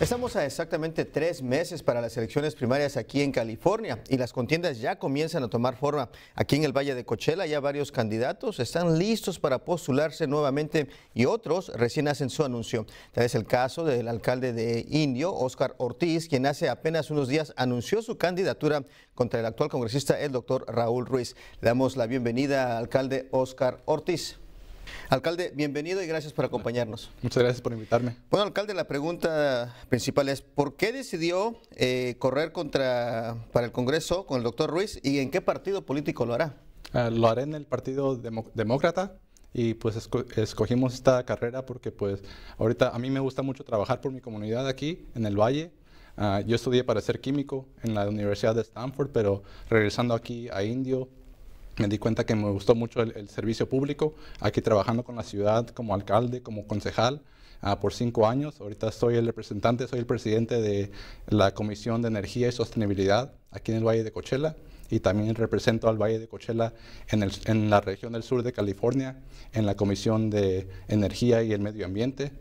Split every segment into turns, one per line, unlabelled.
Estamos a exactamente tres meses para las elecciones primarias aquí en California y las contiendas ya comienzan a tomar forma. Aquí en el Valle de Cochela. ya varios candidatos están listos para postularse nuevamente y otros recién hacen su anuncio. Tal es el caso del alcalde de Indio, Oscar Ortiz, quien hace apenas unos días anunció su candidatura contra el actual congresista, el doctor Raúl Ruiz. Le damos la bienvenida al alcalde Oscar Ortiz. Alcalde, bienvenido y gracias por acompañarnos.
Muchas gracias por invitarme.
Bueno, alcalde, la pregunta principal es, ¿por qué decidió eh, correr
contra, para el Congreso con el doctor Ruiz y en qué partido político lo hará? Ah, lo haré en el Partido Demócrata y pues escogimos esta carrera porque pues ahorita a mí me gusta mucho trabajar por mi comunidad aquí en el Valle. Ah, yo estudié para ser químico en la Universidad de Stanford, pero regresando aquí a Indio, me di cuenta que me gustó mucho el, servicio público, aquí trabajando con la ciudad como alcalde, como concejal, ah, por cinco años. Ahorita soy el representante, soy el presidente de la Comisión de Energía y Sostenibilidad aquí en el Valle de Cochela y también represento al Valle de Cochela en, la región del sur de California, en la Comisión de Energía y el Medio Ambiente.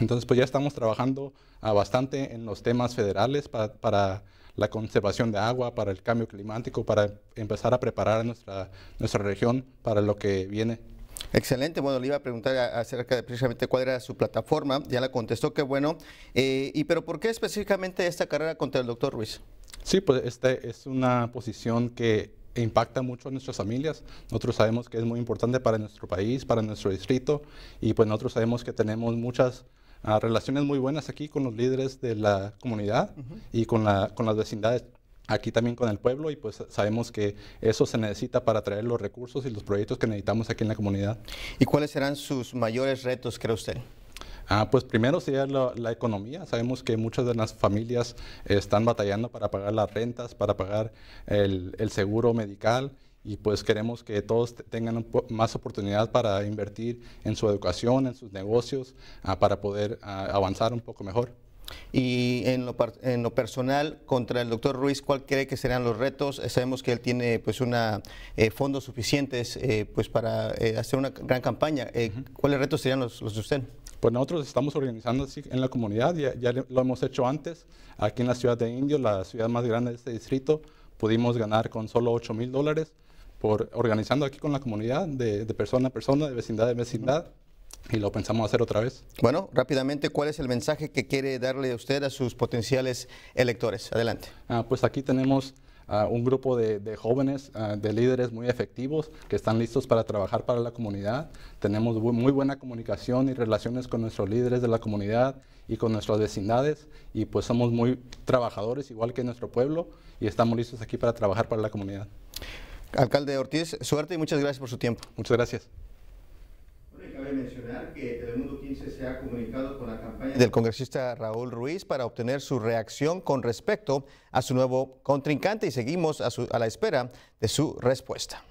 Entonces, pues ya estamos trabajando ah, bastante en los temas federales para la conservación de agua, para el cambio climático, para empezar a preparar nuestra, nuestra región para lo que viene. Excelente, bueno, le iba a preguntar acerca de precisamente cuál era su plataforma,
ya la contestó, qué bueno. Eh, ¿Y pero por qué específicamente esta carrera contra el doctor Ruiz?
Sí, pues esta es una posición que impacta mucho a nuestras familias. Nosotros sabemos que es muy importante para nuestro país, para nuestro distrito, y pues nosotros sabemos que tenemos muchas relaciones muy buenas aquí con los líderes de la comunidad y con, la, con las vecindades aquí también con el pueblo y pues sabemos que eso se necesita para traer los recursos y los proyectos que necesitamos aquí en la comunidad. ¿Y cuáles serán sus mayores retos, cree usted? Ah, pues primero sería la, economía. Sabemos que muchas de las familias están batallando para pagar las rentas, para pagar el, el seguro medical y pues queremos que todos tengan más oportunidad para invertir en su educación, en sus negocios, ah, para poder ah, avanzar un poco mejor. Y en lo, personal, contra el
doctor Ruiz, ¿cuál cree que serían los retos? Eh, sabemos que él tiene pues una eh, fondos suficientes
eh, pues para eh, hacer una gran campaña. ¿Cuáles retos serían los, de usted? Pues nosotros estamos organizando así en la comunidad, ya, ya lo hemos hecho antes, aquí en la ciudad de Indio, la ciudad más grande de este distrito, pudimos ganar con solo 8 mil dólares por organizando aquí con la comunidad de, persona a persona, de vecindad a vecindad. Y lo pensamos hacer otra vez. Bueno,
rápidamente, ¿cuál es el mensaje que quiere darle usted a sus potenciales electores? Adelante. Ah,
pues aquí tenemos un grupo de, jóvenes, ah, de líderes muy efectivos que están listos para trabajar para la comunidad. Tenemos muy buena comunicación y relaciones con nuestros líderes de la comunidad y con nuestras vecindades y pues somos muy trabajadores igual que nuestro pueblo y estamos listos aquí para trabajar para la comunidad. Alcalde Ortiz, suerte y muchas gracias por su tiempo. Muchas gracias.
cabe mencionar que Telemundo 15 se ha comunicado con la campaña del congresista Raúl Ruiz para obtener su reacción con respecto a su nuevo contrincante y seguimos a la espera de su respuesta.